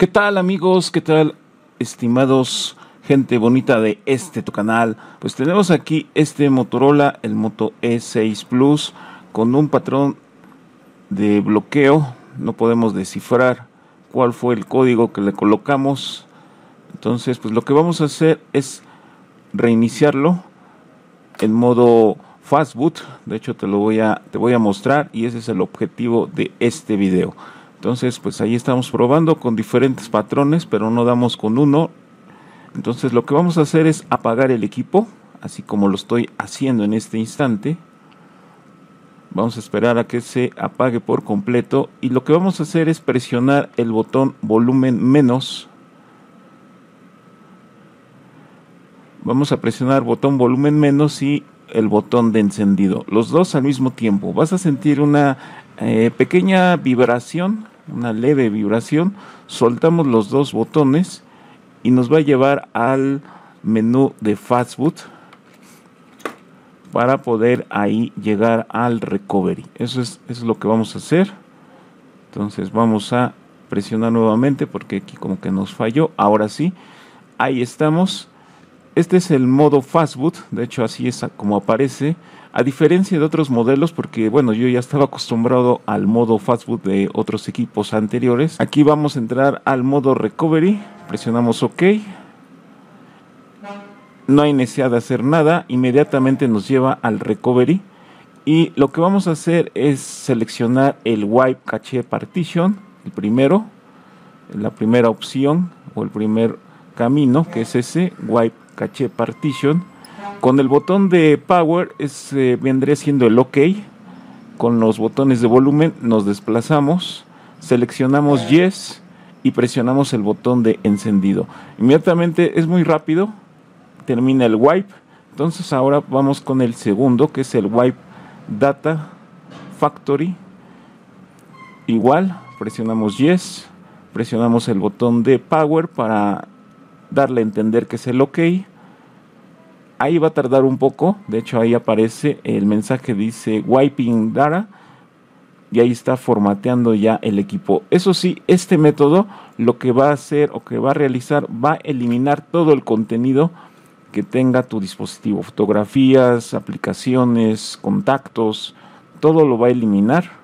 ¿Qué tal amigos? ¿Qué tal estimados gente bonita de este tu canal? Pues tenemos aquí este Motorola, el Moto E6 Plus, con un patrón de bloqueo. No podemos descifrar cuál fue el código que le colocamos. Entonces, pues lo que vamos a hacer es reiniciarlo en modo fastboot. De hecho, te lo voy a, te voy a mostrar y ese es el objetivo de este video. Entonces, pues ahí estamos probando con diferentes patrones, pero no damos con uno. Entonces, lo que vamos a hacer es apagar el equipo, así como lo estoy haciendo en este instante. Vamos a esperar a que se apague por completo y lo que vamos a hacer es presionar el botón volumen menos. Vamos a presionar botón volumen menos y el botón de encendido. Los dos al mismo tiempo. Vas a sentir una eh, pequeña vibración, una leve vibración, soltamos los dos botones y nos va a llevar al menú de fastboot para poder ahí llegar al recovery. Eso es, eso es lo que vamos a hacer. Entonces vamos a presionar nuevamente porque aquí como que nos falló. Ahora sí, ahí estamos. Este es el modo fastboot, de hecho así es como aparece. A diferencia de otros modelos, porque bueno, yo ya estaba acostumbrado al modo Fastboot de otros equipos anteriores. Aquí vamos a entrar al modo recovery, presionamos OK. No hay necesidad de hacer nada, inmediatamente nos lleva al recovery. Y lo que vamos a hacer es seleccionar el wipe cache partition, el primero, la primera opción o el primer camino, que es ese wipe cache partition con el botón de power eh, vendría siendo el OK. Con los botones de volumen nos desplazamos, seleccionamos Yes y presionamos el botón de encendido. Inmediatamente es muy rápido, termina el wipe. Entonces ahora vamos con el segundo que es el wipe data factory. Igual, presionamos Yes, presionamos el botón de power para darle a entender que es el OK ahí va a tardar un poco. De hecho, ahí aparece el mensaje dice wiping data y ahí está formateando ya el equipo. Eso sí, este método lo que va a hacer o que va a realizar va a eliminar todo el contenido que tenga tu dispositivo, fotografías, aplicaciones, contactos, todo lo va a eliminar.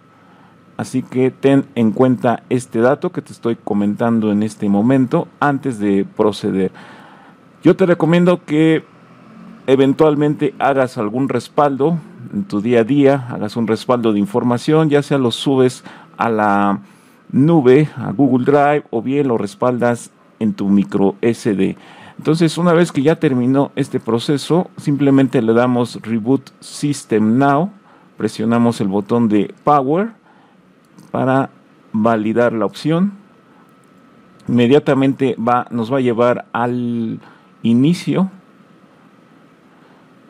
Así que ten en cuenta este dato que te estoy comentando en este momento antes de proceder. Yo te recomiendo que eventualmente hagas algún respaldo en tu día a día, hagas un respaldo de información, ya sea lo subes a la nube, a Google Drive, o bien lo respaldas en tu micro SD. Entonces, una vez que ya terminó este proceso, simplemente le damos Reboot System Now, presionamos el botón de Power para validar la opción. Inmediatamente va, nos va a llevar al inicio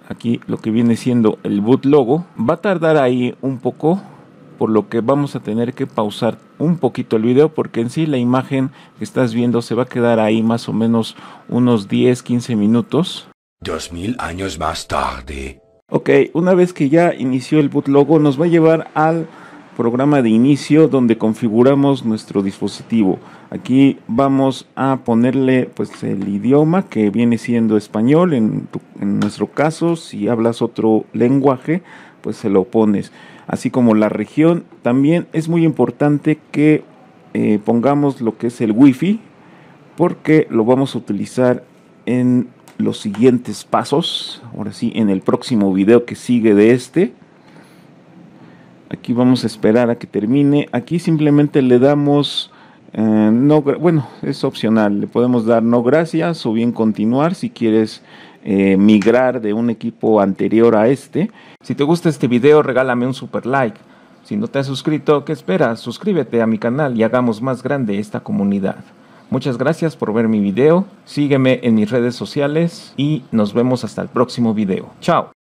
aquí lo que viene siendo el boot logo. Va a tardar ahí un poco, por lo que vamos a tener que pausar un poquito el video porque en sí la imagen que estás viendo se va a quedar ahí más o menos unos 10-15 minutos. 2000 años más tarde. Ok, una vez que ya inició el boot logo nos va a llevar al programa de inicio donde configuramos nuestro dispositivo. Aquí vamos a ponerle pues el idioma que viene siendo español. En, nuestro caso, si hablas otro lenguaje, pues se lo pones. Así como la región, también es muy importante que eh, pongamos lo que es el wifi porque lo vamos a utilizar en los siguientes pasos. Ahora sí, en el próximo video que sigue de este. Aquí vamos a esperar a que termine. Aquí simplemente le damos, eh, no, bueno, es opcional. Le podemos dar no gracias o bien continuar si quieres eh, migrar de un equipo anterior a este. Si te gusta este video, regálame un super like. Si no te has suscrito, ¿qué esperas? Suscríbete a mi canal y hagamos más grande esta comunidad. Muchas gracias por ver mi video, sígueme en mis redes sociales y nos vemos hasta el próximo video. Chao.